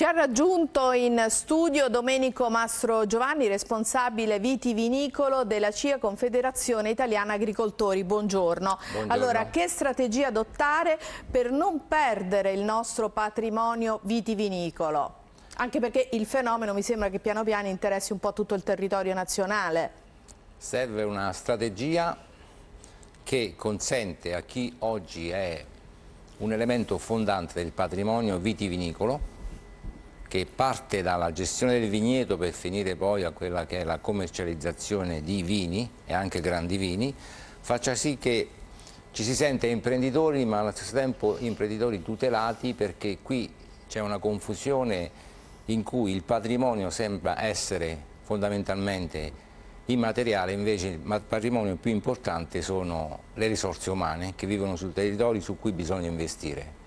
Ci ha raggiunto in studio Domenico Mastro Giovanni, responsabile vitivinicolo della CIA Confederazione Italiana Agricoltori. Buongiorno. Buongiorno. Allora, che strategia adottare per non perdere il nostro patrimonio vitivinicolo? Anche perché il fenomeno mi sembra che piano piano interessi un po' tutto il territorio nazionale. Serve una strategia che consente a chi oggi è un elemento fondante del patrimonio vitivinicolo che parte dalla gestione del vigneto per finire poi a quella che è la commercializzazione di vini e anche grandi vini, faccia sì che ci si sente imprenditori ma allo stesso tempo imprenditori tutelati perché qui c'è una confusione in cui il patrimonio sembra essere fondamentalmente immateriale, invece il patrimonio più importante sono le risorse umane che vivono sul territorio su cui bisogna investire.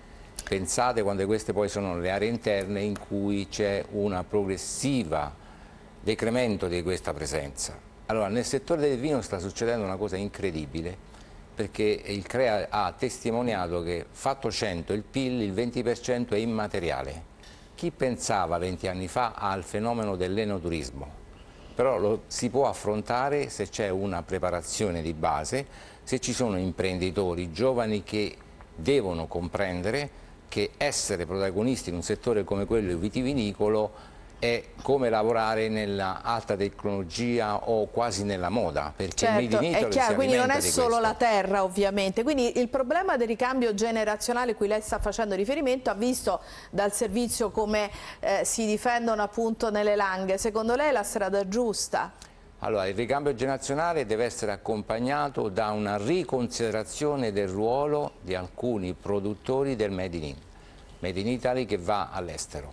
Pensate quando queste poi sono le aree interne in cui c'è una progressiva decremento di questa presenza. Allora nel settore del vino sta succedendo una cosa incredibile perché il CREA ha testimoniato che fatto 100 il PIL il 20% è immateriale. Chi pensava 20 anni fa al fenomeno dell'enoturismo? Però lo si può affrontare se c'è una preparazione di base, se ci sono imprenditori giovani che devono comprendere che essere protagonisti in un settore come quello vitivinicolo è come lavorare nell'alta tecnologia o quasi nella moda, perché certo, Made in certo, Italy è chiaro, quindi non è solo la terra ovviamente, quindi il problema del ricambio generazionale cui lei sta facendo riferimento ha visto dal servizio come eh, si difendono appunto nelle langhe, secondo lei è la strada giusta? Allora, il ricambio generazionale deve essere accompagnato da una riconsiderazione del ruolo di alcuni produttori del Made in, Made in Italy che va all'estero,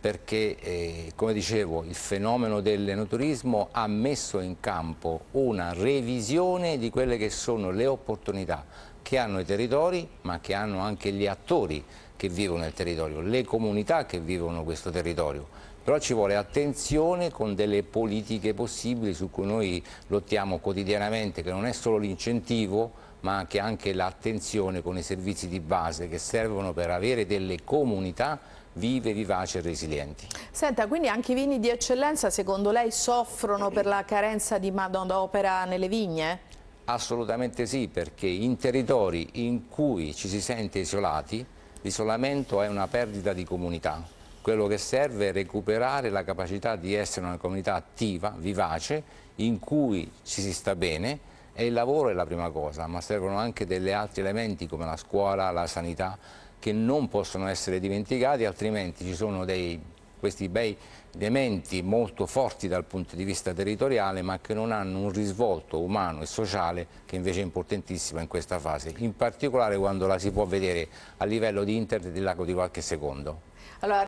perché eh, come dicevo il fenomeno dell'enoturismo ha messo in campo una revisione di quelle che sono le opportunità che hanno i territori ma che hanno anche gli attori che vivono il territorio, le comunità che vivono questo territorio, però ci vuole attenzione con delle politiche possibili su cui noi lottiamo quotidianamente, che non è solo l'incentivo, ma anche, anche l'attenzione con i servizi di base che servono per avere delle comunità vive, vivaci e resilienti. Senta, quindi anche i vini di eccellenza secondo lei soffrono per la carenza di mano d'opera nelle vigne? Assolutamente sì, perché in territori in cui ci si sente isolati L'isolamento è una perdita di comunità. Quello che serve è recuperare la capacità di essere una comunità attiva, vivace, in cui ci si sta bene e il lavoro è la prima cosa, ma servono anche degli altri elementi come la scuola, la sanità, che non possono essere dimenticati, altrimenti ci sono dei questi bei elementi molto forti dal punto di vista territoriale ma che non hanno un risvolto umano e sociale che invece è importantissimo in questa fase, in particolare quando la si può vedere a livello di internet di lago di qualche secondo. Allora...